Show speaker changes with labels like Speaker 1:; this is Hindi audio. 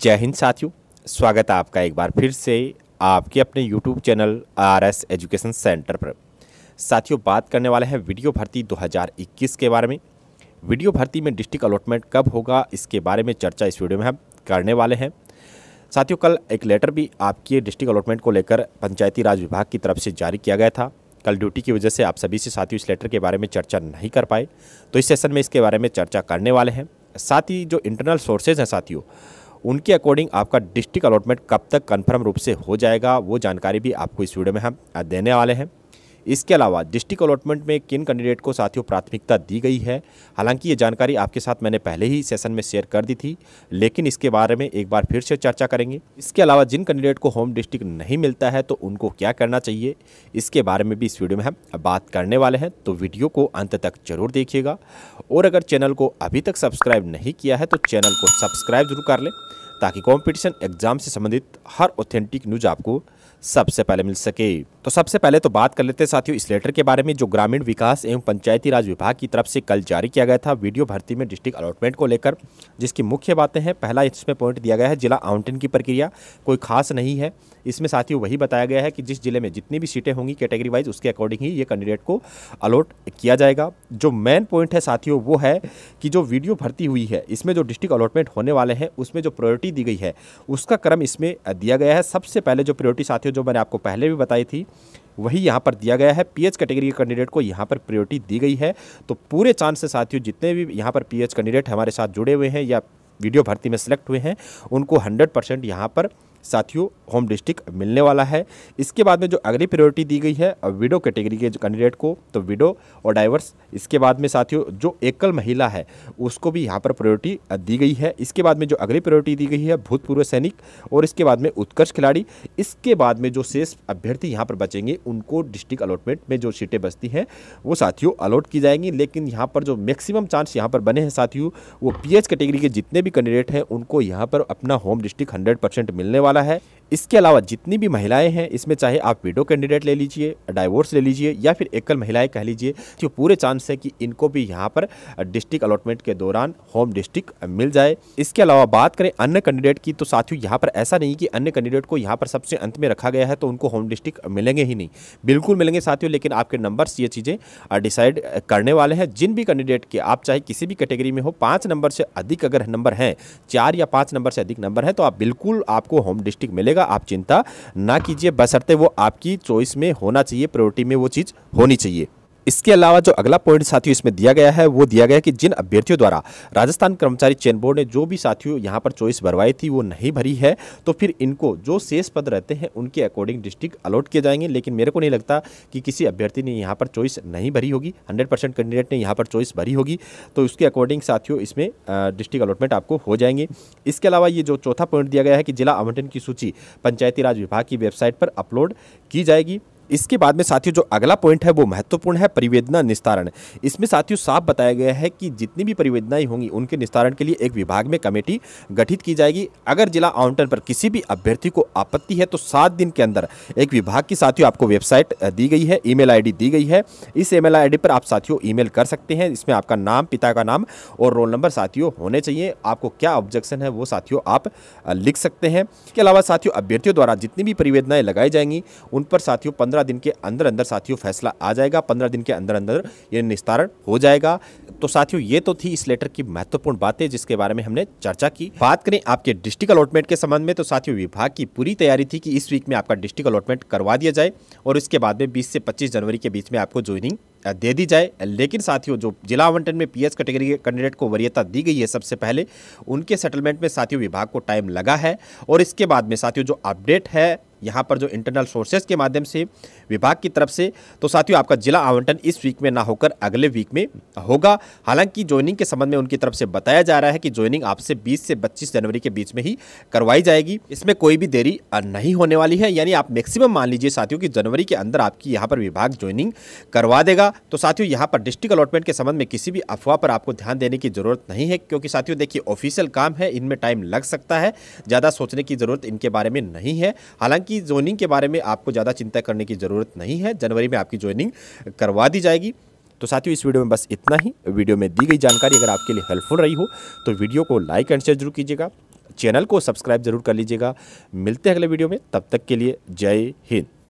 Speaker 1: जय हिंद साथियों स्वागत है आपका एक बार फिर से आपके अपने YouTube channel R S education center पर साथियों बात करने वाले हैं वीडियो भर्ती 2021 के बारे में वीडियो भर्ती में डिस्ट्रिक्ट अलॉटमेंट कब होगा इसके बारे में चर्चा इस वीडियो में हम करने वाले हैं साथियों कल एक लेटर भी आपके डिस्ट्रिक्ट अलॉटमेंट को लेकर पंचायती राज विभाग की तरफ से जारी किया गया था कल ड्यूटी की वजह से आप सभी से साथियों इस लेटर के बारे में चर्चा नहीं कर पाए तो इस सेशन में इसके बारे में चर्चा करने वाले हैं साथ ही जो इंटरनल सोर्सेज हैं साथियों उनके अकॉर्डिंग आपका डिस्ट्रिक्ट अलॉटमेंट कब तक कन्फर्म रूप से हो जाएगा वो जानकारी भी आपको इस वीडियो में हम देने वाले हैं इसके अलावा डिस्ट्रिक्ट अलॉटमेंट में किन कैंडिडेट को साथियों प्राथमिकता दी गई है हालांकि ये जानकारी आपके साथ मैंने पहले ही सेशन में शेयर कर दी थी लेकिन इसके बारे में एक बार फिर से चर्चा करेंगे इसके अलावा जिन कैंडिडेट को होम डिस्ट्रिक्ट नहीं मिलता है तो उनको क्या करना चाहिए इसके बारे में भी इस वीडियो में हम बात करने वाले हैं तो वीडियो को अंत तक जरूर देखिएगा और अगर चैनल को अभी तक सब्सक्राइब नहीं किया है तो चैनल को सब्सक्राइब जरूर कर लें ताकि कॉम्पिटिशन एग्जाम से संबंधित हर ऑथेंटिक न्यूज़ आपको सबसे पहले मिल सके तो सबसे पहले तो बात कर लेते हैं साथियों इस लेटर के बारे में जो ग्रामीण विकास एवं पंचायती राज विभाग की तरफ से कल जारी किया गया था वीडियो भर्ती में डिस्ट्रिक्ट अलॉटमेंट को लेकर जिसकी मुख्य बातें हैं पहला इसमें पॉइंट दिया गया है जिला आवंटन की प्रक्रिया कोई खास नहीं है इसमें साथियों वही बताया गया है कि जिस जिले में जितनी भी सीटें होंगी कैटेगरी वाइज उसके अकॉर्डिंग ही ये कैंडिडेट को अलॉट किया जाएगा जो मेन पॉइंट है साथियों वो है कि जो वीडियो भर्ती हुई है इसमें जो डिस्ट्रिक्ट अलॉटमेंट होने वाले हैं उसमें जो प्रायोरिटी दी गई है उसका क्रम इसमें दिया गया है सबसे पहले जो प्रायोरिटी साथियों जो मैंने आपको पहले भी बताई थी वही यहाँ पर दिया गया है पीएच कैटेगरी के कैंडिडेट को यहाँ पर प्रायोरिटी दी गई है तो पूरे चांस से साथियों जितने भी यहाँ पर पीएच कैंडिडेट हमारे साथ जुड़े हुए हैं या वीडियो भर्ती में सिलेक्ट हुए हैं उनको 100 परसेंट यहाँ पर साथियों होम डिस्ट्रिक्ट मिलने वाला है इसके बाद में जो अगली प्रायोरिटी दी गई है विडो कैटेगरी के कैंडिडेट को तो विडो और डाइवर्स इसके बाद में साथियों जो एकल महिला है उसको भी यहाँ पर प्रायोरिटी दी गई है इसके बाद में जो अगली प्रायोरिटी दी गई है भूतपूर्व सैनिक और इसके बाद में उत्कर्ष खिलाड़ी इसके बाद में जो शेष अभ्यर्थी यहाँ पर बचेंगे उनको डिस्ट्रिक्ट अलॉटमेंट में जो सीटें बचती हैं वो साथियों अलॉट की जाएंगी लेकिन यहाँ पर जो मैक्सिमम चांस यहाँ पर बने हैं साथियों वो पी कैटेगरी के जितने भी कैंडिडेट हैं उनको यहाँ पर अपना होम डिस्ट्रिक्ट हंड्रेड मिलने वाला वाला है इसके अलावा जितनी भी महिलाएं हैं इसमें चाहे आप विडो कैंडिडेट ले लीजिए डाइवोर्स ले लीजिए या फिर एकल महिलाएं कह लीजिए तो पूरे चांस है कि इनको भी यहाँ पर डिस्ट्रिक्ट अलॉटमेंट के दौरान होम डिस्ट्रिक्ट मिल जाए इसके अलावा बात करें अन्य कैंडिडेट की तो साथियों यहाँ पर ऐसा नहीं कि अन्य कैंडिडेट को यहाँ पर सबसे अंत में रखा गया है तो उनको होम डिस्ट्रिक्ट मिलेंगे ही नहीं बिल्कुल मिलेंगे साथियों लेकिन आपके नंबर्स ये चीज़ें डिसाइड करने वाले हैं जिन भी कैंडिडेट के आप चाहे किसी भी कैटेगरी में हो पाँच नंबर से अधिक अगर नंबर हैं चार या पाँच नंबर से अधिक नंबर हैं तो आप बिल्कुल आपको होम डिस्ट्रिक्ट मिलेगा जाएगा आप चिंता ना कीजिए बसरते वो आपकी चॉइस में होना चाहिए प्रायोरिटी में वो चीज़ होनी चाहिए इसके अलावा जो अगला पॉइंट साथियों इसमें दिया गया है वो दिया गया कि जिन अभ्यर्थियों द्वारा राजस्थान कर्मचारी चयन बोर्ड ने जो भी साथियों यहाँ पर चॉइस भरवाई थी वो नहीं भरी है तो फिर इनको जो शेष पद रहते हैं उनके अकॉर्डिंग डिस्ट्रिक्ट अलॉट किए जाएंगे लेकिन मेरे को नहीं लगता कि किसी अभ्यर्थी ने यहाँ पर चॉइस नहीं भरी होगी हंड्रेड कैंडिडेट ने यहाँ पर चॉइस भरी होगी तो उसके अकॉर्डिंग साथियों इसमें डिस्ट्रिक्ट अलॉटमेंट आपको हो जाएंगे इसके अलावा ये जो चौथा पॉइंट दिया गया है कि जिला आवंटन की सूची पंचायती राज विभाग की वेबसाइट पर अपलोड की जाएगी इसके बाद में साथियों जो अगला पॉइंट है वो महत्वपूर्ण है परिवेदना निस्तारण इसमें साथियों साफ बताया गया है कि जितनी भी परिवेदनाएं होंगी उनके निस्तारण के लिए एक विभाग में कमेटी गठित की जाएगी अगर जिला आवंटन पर किसी भी अभ्यर्थी को आपत्ति है तो सात दिन के अंदर एक विभाग की साथियों आपको वेबसाइट दी गई है ई मेल दी गई है इस ई मेल पर आप साथियों ई कर सकते हैं इसमें आपका नाम पिता का नाम और रोल नंबर साथियों होने चाहिए आपको क्या ऑब्जेक्शन है वो साथियों आप लिख सकते हैं इसके अलावा साथियों अभ्यर्थियों द्वारा जितनी भी परिवेदनाएँ लगाई जाएंगी उन पर साथियों पंद्रह पंद्रह दिन के अंदर अंदर साथियों फैसला आ जाएगा पंद्रह दिन के अंदर अंदर ये निस्तारण हो जाएगा तो साथियों ये तो थी इस लेटर की महत्वपूर्ण बातें जिसके बारे में हमने चर्चा की बात करें आपके डिस्ट्रिक्ट अलॉटमेंट के संबंध में तो साथियों विभाग की पूरी तैयारी थी कि इस वीक में आपका डिस्ट्रिक्ट अलॉटमेंट करवा दिया जाए और इसके बाद में बीस से पच्चीस जनवरी के बीच में आपको ज्वाइनिंग दे दी जाए लेकिन साथियों जो जिला आवंटन में पीएस कैटेगरी के कैंडिडेट को वरीयता दी गई है सबसे पहले उनके सेटलमेंट में साथियों विभाग को टाइम लगा है और इसके बाद में साथियों जो अपडेट है यहाँ पर जो इंटरनल सोर्सेज के माध्यम से विभाग की तरफ से तो साथियों आपका जिला आवंटन इस वीक में ना होकर अगले वीक में होगा हालांकि ज्वाइनिंग के संबंध में उनकी तरफ से बताया जा रहा है कि ज्वाइनिंग आपसे 20 से 25 जनवरी के बीच में ही करवाई जाएगी इसमें कोई भी देरी नहीं होने वाली है यानी आप मैक्सिमम मान लीजिए साथियों की जनवरी के अंदर आपकी यहाँ पर विभाग ज्वाइनिंग करवा देगा तो साथियों यहाँ पर डिस्ट्रिक्ट अलॉटमेंट के संबंध में किसी भी अफवाह पर आपको ध्यान देने की जरूरत नहीं है क्योंकि साथियों देखिए ऑफिशियल काम है इनमें टाइम लग सकता है ज़्यादा सोचने की जरूरत इनके बारे में नहीं है हालांकि आपकी जोनिंग के बारे में आपको ज़्यादा चिंता करने की ज़रूरत नहीं है जनवरी में आपकी ज्वाइनिंग करवा दी जाएगी तो साथियों इस वीडियो में बस इतना ही वीडियो में दी गई जानकारी अगर आपके लिए हेल्पफुल रही हो तो वीडियो को लाइक एंड शेयर जरूर कीजिएगा चैनल को सब्सक्राइब जरूर कर लीजिएगा मिलते हैं अगले वीडियो में तब तक के लिए जय हिंद